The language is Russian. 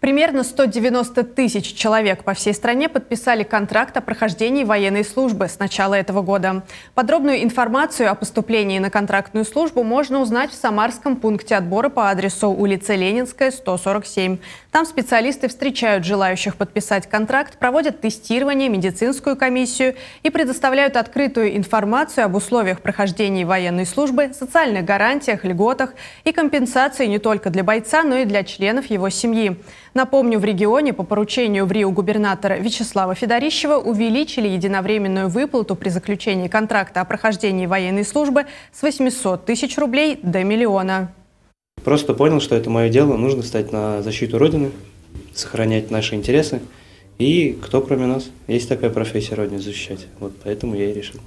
Примерно 190 тысяч человек по всей стране подписали контракт о прохождении военной службы с начала этого года. Подробную информацию о поступлении на контрактную службу можно узнать в Самарском пункте отбора по адресу улица Ленинская, 147. Там специалисты встречают желающих подписать контракт, проводят тестирование, медицинскую комиссию и предоставляют открытую информацию об условиях прохождения военной службы, социальных гарантиях, льготах и компенсации не только для бойца, но и для членов его семьи. Напомню, в регионе по поручению в Рио губернатора Вячеслава Федорищева увеличили единовременную выплату при заключении контракта о прохождении военной службы с 800 тысяч рублей до миллиона. Просто понял, что это мое дело, нужно стать на защиту Родины, сохранять наши интересы. И кто кроме нас? Есть такая профессия Родины защищать. Вот поэтому я и решил.